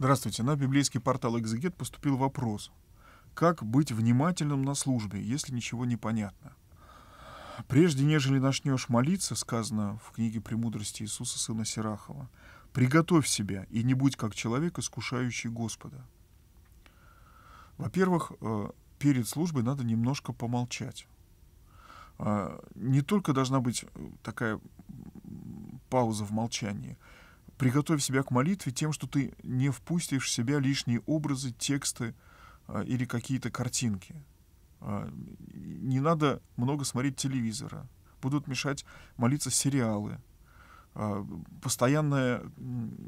Здравствуйте. На библейский портал «Экзегет» поступил вопрос. Как быть внимательным на службе, если ничего не понятно? «Прежде нежели начнешь молиться», сказано в книге «Премудрости Иисуса, сына Сирахова, приготовь себя и не будь как человек, искушающий Господа». Во-первых, э, перед службой надо немножко помолчать. А, не только должна быть э, такая пауза в молчании – Приготовь себя к молитве тем, что ты не впустишь в себя лишние образы, тексты а, или какие-то картинки. А, не надо много смотреть телевизора. Будут мешать молиться сериалы. А, постоянное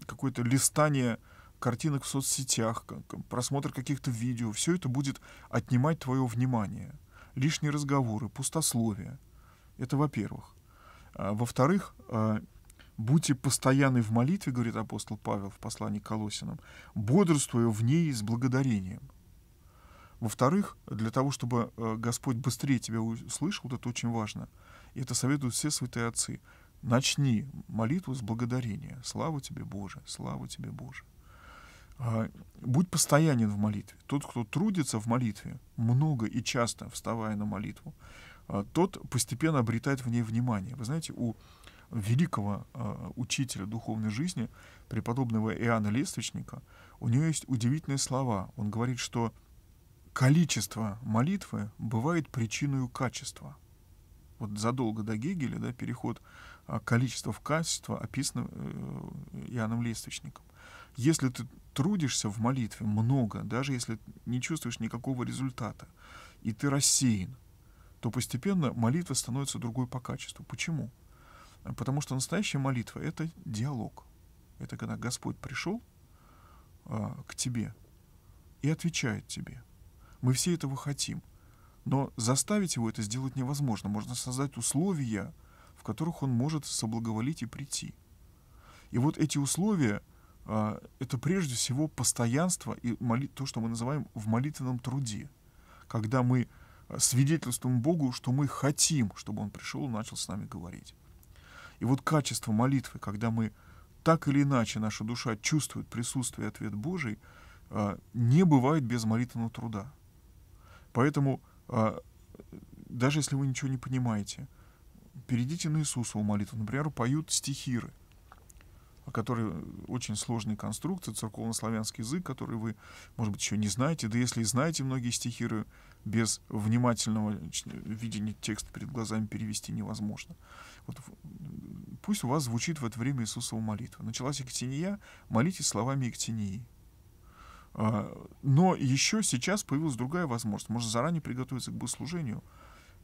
какое-то листание картинок в соцсетях, просмотр каких-то видео, все это будет отнимать твое внимание. Лишние разговоры, пустословие. Это во-первых. Во-вторых, Будьте постоянны в молитве, говорит апостол Павел в послании к Колосинам, бодрствуя в ней с благодарением. Во-вторых, для того, чтобы э, Господь быстрее тебя услышал, вот это очень важно, и это советуют все святые отцы, начни молитву с благодарения. Слава тебе, Боже, слава тебе, Боже. А, будь постоянен в молитве. Тот, кто трудится в молитве, много и часто вставая на молитву, а, тот постепенно обретает в ней внимание. Вы знаете, у великого э, учителя духовной жизни, преподобного Иоанна Лесточника, у него есть удивительные слова. Он говорит, что количество молитвы бывает причиной качества. Вот задолго до Гегеля да, переход э, количества в качество описан э, Иоанном Лесточником. Если ты трудишься в молитве много, даже если не чувствуешь никакого результата, и ты рассеян, то постепенно молитва становится другой по качеству. Почему? Потому что настоящая молитва — это диалог. Это когда Господь пришел а, к тебе и отвечает тебе. Мы все этого хотим. Но заставить его это сделать невозможно. Можно создать условия, в которых он может соблаговолить и прийти. И вот эти условия а, — это прежде всего постоянство и моли... то, что мы называем в молитвенном труде. Когда мы а, свидетельствуем Богу, что мы хотим, чтобы Он пришел и начал с нами говорить. И вот качество молитвы, когда мы так или иначе наша душа чувствует присутствие и ответ Божий, а, не бывает без молитвенного труда. Поэтому, а, даже если вы ничего не понимаете, перейдите на Иисуса Иисусову молитву. Например, поют стихиры который э, очень сложной конструкции, церковнославянский язык, который вы, может быть, еще не знаете, да если и знаете многие стихиры, без внимательного э, видения текста перед глазами перевести невозможно. Вот э, пусть у вас звучит в это время Иисусова молитва. Началась Екатения, молитесь словами Екатении. А, но еще сейчас появилась другая возможность. Можно заранее приготовиться к богослужению,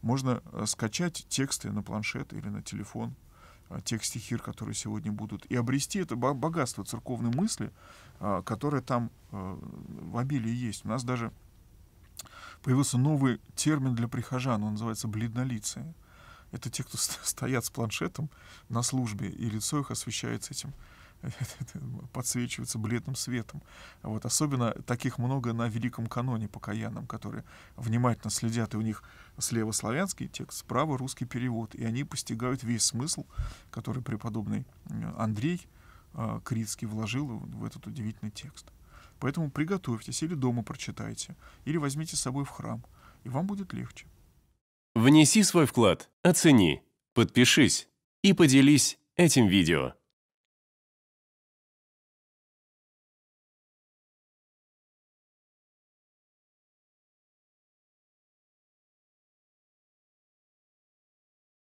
можно скачать тексты на планшет или на телефон – Э, тех стихир, которые сегодня будут, и обрести это богатство церковной мысли, э, которое там э, в обилии есть. У нас даже появился новый термин для прихожан, он называется бледнолицые. Это те, кто стоят с планшетом на службе, и лицо их освещается этим подсвечиваются бледным светом. Вот особенно таких много на Великом каноне покаянном, которые внимательно следят, и у них слева славянский текст, справа русский перевод, и они постигают весь смысл, который преподобный э, Андрей э, Крицкий вложил в этот удивительный текст. Поэтому приготовьтесь или дома прочитайте, или возьмите с собой в храм, и вам будет легче. Внеси свой вклад, оцени, подпишись и поделись этим видео.